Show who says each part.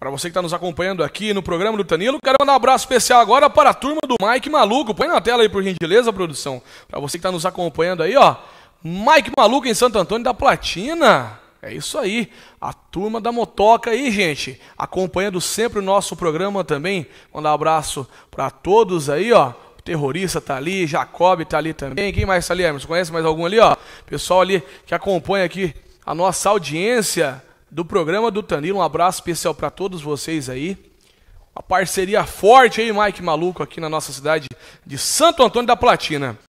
Speaker 1: Para você que está nos acompanhando aqui no programa do Tanilo, quero mandar um abraço especial agora para a turma do Mike Maluco. Põe na tela aí, por gentileza, produção. Para você que está nos acompanhando aí, ó. Mike Maluco em Santo Antônio da Platina. É isso aí. A turma da motoca aí, gente. Acompanhando sempre o nosso programa também. Mandar um abraço para todos aí, ó. O terrorista tá ali, Jacob tá ali também. Quem mais tá ali, Emerson? Conhece mais algum ali, ó? Pessoal ali que acompanha aqui a nossa audiência do programa do Tanilo. Um abraço especial para todos vocês aí. Uma parceria forte aí, Mike Maluco, aqui na nossa cidade de Santo Antônio da Platina.